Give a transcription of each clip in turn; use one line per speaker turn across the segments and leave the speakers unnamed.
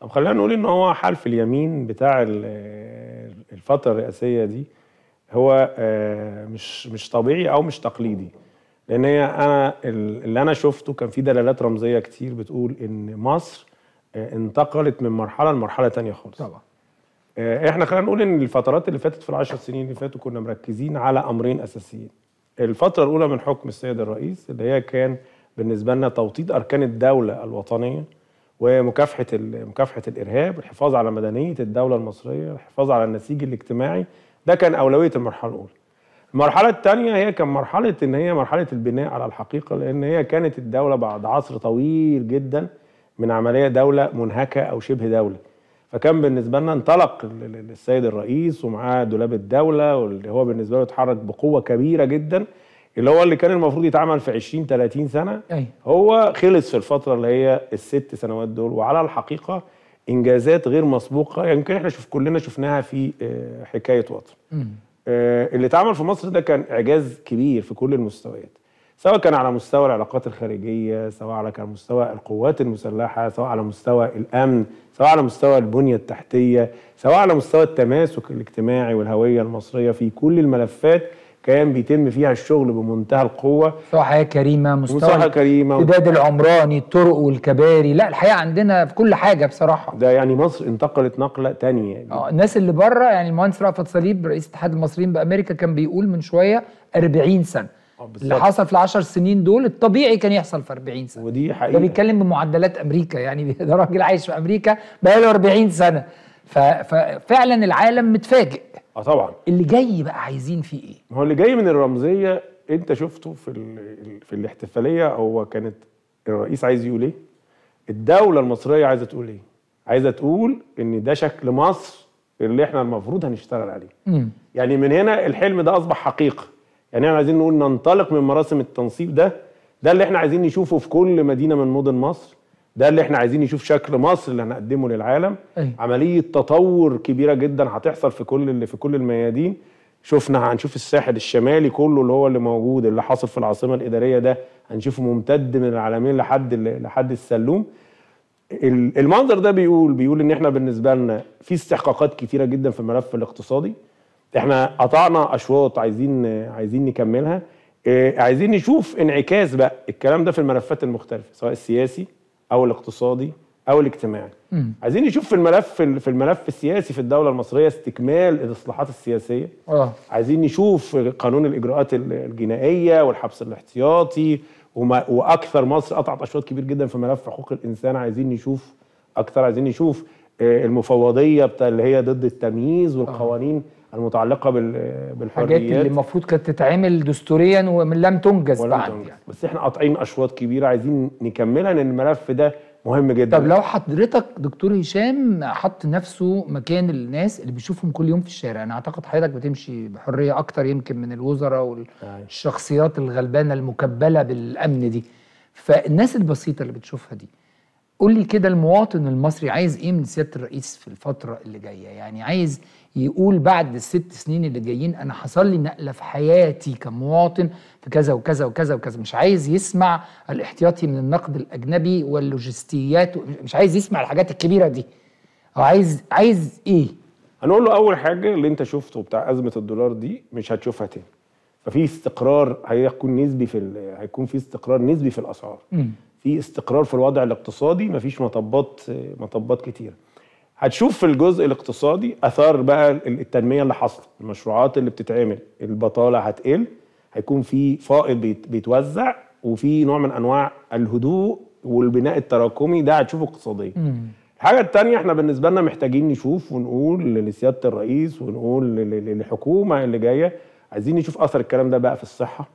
طب خلينا نقول ان هو حلف اليمين بتاع الفتره الرئاسيه دي هو آه، مش مش طبيعي او مش تقليدي لان هي انا اللي انا شفته كان في دلالات رمزيه كتير بتقول ان مصر آه، انتقلت من مرحله لمرحله تانية خالص طبعا آه، احنا خلينا نقول ان الفترات اللي فاتت في العشر سنين اللي فاتوا كنا مركزين على امرين اساسيين الفتره الاولى من حكم السيد الرئيس اللي هي كان بالنسبه لنا توطيد اركان الدوله الوطنيه ومكافحه مكافحه الارهاب الحفاظ على مدنيه الدوله المصريه الحفاظ على النسيج الاجتماعي ده كان اولويه المرحله الاولى المرحله الثانيه هي كان مرحله ان هي مرحله البناء على الحقيقه لان هي كانت الدوله بعد عصر طويل جدا من عمليه دوله منهكه او شبه دوله فكان بالنسبه لنا انطلق السيد الرئيس ومعاه دولاب الدوله واللي هو بالنسبه له اتحرك بقوه كبيره جدا اللي هو اللي كان المفروض يتعمل في 20 30 سنه أي. هو خلص في الفتره اللي هي الست سنوات دول وعلى الحقيقه انجازات غير مسبوقه يعني يمكن يعني احنا شوف كلنا شفناها في آه، حكايه وطن آه، اللي اتعمل في مصر ده كان اعجاز كبير في كل المستويات سواء كان على مستوى العلاقات الخارجيه سواء على كان مستوى القوات المسلحه سواء على مستوى الامن سواء على مستوى البنيه التحتيه سواء على مستوى التماسك الاجتماعي والهويه المصريه في كل الملفات كان بيتم فيها الشغل بمنتهى القوه
مستوى حياه كريمه مستوى كريمه امتداد العمراني الطرق والكباري لا الحقيقه عندنا في كل حاجه
بصراحه ده يعني مصر انتقلت نقله تانية يعني. اه
الناس اللي بره يعني المهندس رأفت صليب رئيس اتحاد المصريين بامريكا كان بيقول من شويه 40 سنه آه، اللي حصل في العشر سنين دول الطبيعي كان يحصل في 40 سنه ودي حقيقه ده بيتكلم بمعدلات امريكا يعني ده راجل عايش في امريكا بقاله 40 سنه ففعلا العالم متفاجئ اه طبعا اللي جاي بقى عايزين فيه ايه؟
ما هو اللي جاي من الرمزيه انت شفته في ال... في الاحتفاليه هو كانت الرئيس عايز يقول ايه؟ الدوله المصريه عايزه تقول ايه؟ عايزه تقول ان ده شكل مصر اللي احنا المفروض هنشتغل عليه. مم. يعني من هنا الحلم ده اصبح حقيقه. يعني احنا عايزين نقول ننطلق من مراسم التنصيب ده ده اللي احنا عايزين نشوفه في كل مدينه من مدن مصر ده اللي احنا عايزين نشوف شكل مصر اللي هنقدمه للعالم أي. أيوة. عمليه تطور كبيره جدا هتحصل في كل اللي في كل الميادين شفنا هنشوف الساحل الشمالي كله اللي هو اللي موجود اللي حاصل في العاصمه الاداريه ده هنشوفه ممتد من العالمين لحد لحد السلوم المنظر ده بيقول بيقول ان احنا بالنسبه لنا في استحقاقات كتيره جدا في الملف الاقتصادي احنا قطعنا اشواط عايزين عايزين نكملها آه، عايزين نشوف انعكاس بقى الكلام ده في الملفات المختلفه سواء السياسي او الاقتصادي او الاجتماعي مم. عايزين نشوف في الملف في الملف السياسي في الدوله المصريه استكمال الاصلاحات السياسيه أوه. عايزين نشوف قانون الاجراءات الجنائيه والحبس الاحتياطي وما واكثر مصر قطعت اشواط كبير جدا في ملف حقوق الانسان عايزين نشوف اكثر عايزين نشوف آه، المفوضيه بتاع اللي هي ضد التمييز والقوانين أوه. المتعلقه بالحريات الحاجات اللي المفروض
كانت تتعمل دستوريا ولم تنجز ولم بعد تنجز.
يعني. بس احنا قاطعين اشواط كبيره عايزين نكملها لان الملف ده مهم جدا طب لو حضرتك
دكتور هشام حط نفسه مكان الناس اللي بيشوفهم كل يوم في الشارع انا اعتقد حضرتك بتمشي بحريه اكتر يمكن من الوزراء أيوة. والشخصيات الغلبانه المكبله بالامن دي فالناس البسيطه اللي بتشوفها دي قول لي كده المواطن المصري عايز ايه من سياده الرئيس في الفتره اللي جايه يعني عايز يقول بعد الست سنين اللي جايين انا حصل لي نقله في حياتي كمواطن في كذا وكذا وكذا وكذا مش عايز يسمع الاحتياطي من النقد الاجنبي واللوجستيات مش عايز يسمع الحاجات
الكبيره دي هو عايز عايز ايه هنقول له اول حاجه اللي انت شفته بتاع ازمه الدولار دي مش هتشوفها تاني ففي استقرار هيكون نسبي في هيكون في استقرار نسبي في الاسعار في استقرار في الوضع الاقتصادي مفيش مطبات مطبات كتير هتشوف في الجزء الاقتصادي اثار بقى التنميه اللي حاصله المشروعات اللي بتتعمل البطاله هتقل هيكون في فائض بيتوزع وفي نوع من انواع الهدوء والبناء التراكمي ده هتشوفه اقتصاديا الحاجه الثانيه احنا بالنسبه لنا محتاجين نشوف ونقول لسياده الرئيس ونقول للحكومه اللي جايه عايزين نشوف اثر الكلام ده بقى في الصحه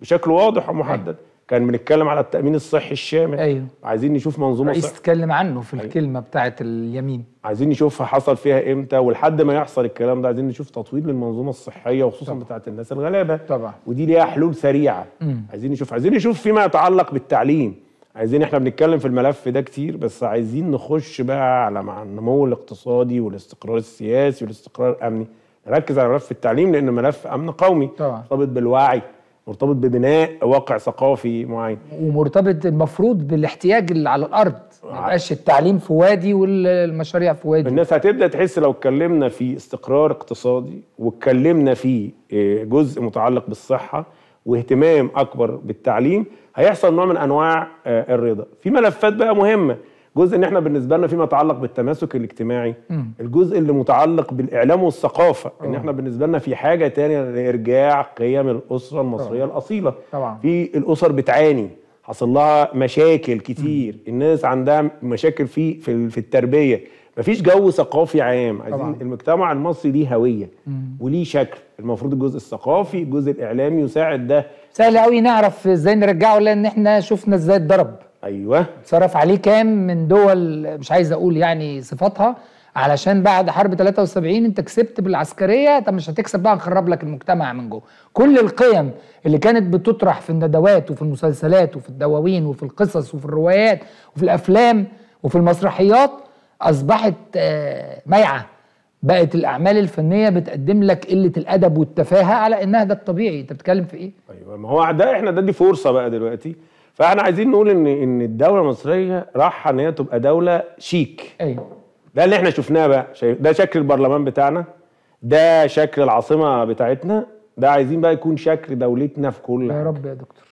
بشكل واضح ومحدد كان بنتكلم على التامين الصحي الشامل ايوه عايزين نشوف منظومه الرئيس
اتكلم عنه في أيوه. الكلمه
بتاعه اليمين عايزين نشوفها حصل فيها امتى ولحد ما يحصل الكلام ده عايزين نشوف تطوير للمنظومه الصحيه وخصوصا طبعا. بتاعه الناس الغلابه طبعا ودي ليها حلول سريعه مم. عايزين نشوف عايزين نشوف فيما يتعلق بالتعليم عايزين احنا بنتكلم في الملف ده كتير بس عايزين نخش بقى على مع النمو الاقتصادي والاستقرار السياسي والاستقرار الامني نركز على ملف التعليم لان ملف امن قومي طبعا مرتبط بالوعي مرتبط ببناء واقع ثقافي معين ومرتبط
المفروض بالاحتياج اللي على الارض آه. ما يبقاش التعليم في وادي والمشاريع في وادي الناس هتبدا
تحس لو اتكلمنا في استقرار اقتصادي واتكلمنا في آه، جزء متعلق بالصحه واهتمام اكبر بالتعليم هيحصل نوع من انواع آه، الرضا في ملفات بقى مهمه جزء ان احنا بالنسبه لنا فيما يتعلق بالتماسك الاجتماعي الجزء اللي متعلق بالاعلام والثقافه ان آه. احنا بالنسبه لنا في حاجه تانية لارجاع قيم الاسره المصريه الاصيله طبعا. في الاسر بتعاني حصل لها مشاكل كتير الناس عندها مشاكل في في, في التربيه مفيش جو ثقافي عام عايزين طبعا. المجتمع المصري ليه هويه وليه شكل المفروض الجزء الثقافي الجزء الاعلامي يساعد ده سهل قوي نعرف ازاي نرجعه
لان احنا شفنا ازاي اتضرب ايوه اتصرف عليه كام من دول مش عايز اقول يعني صفاتها علشان بعد حرب 73 انت كسبت بالعسكريه طب مش هتكسب بقى نخرب لك المجتمع من جوه كل القيم اللي كانت بتطرح في الندوات وفي المسلسلات وفي الدواوين وفي القصص وفي الروايات وفي الافلام وفي المسرحيات اصبحت آه، ميعه بقت الاعمال الفنيه بتقدم لك قله الادب والتفاهه على انها ده الطبيعي انت بتتكلم في ايه ايوه
ما هو ده احنا ده دي فرصه بقى دلوقتي فاحنا عايزين نقول ان ان الدوله المصريه راحه ان هي تبقى دوله شيك ايوه ده اللي احنا شفناه بقى ده شكل البرلمان بتاعنا ده شكل العاصمه بتاعتنا ده عايزين بقى يكون شكل دولتنا في كل يا
رب يا دكتور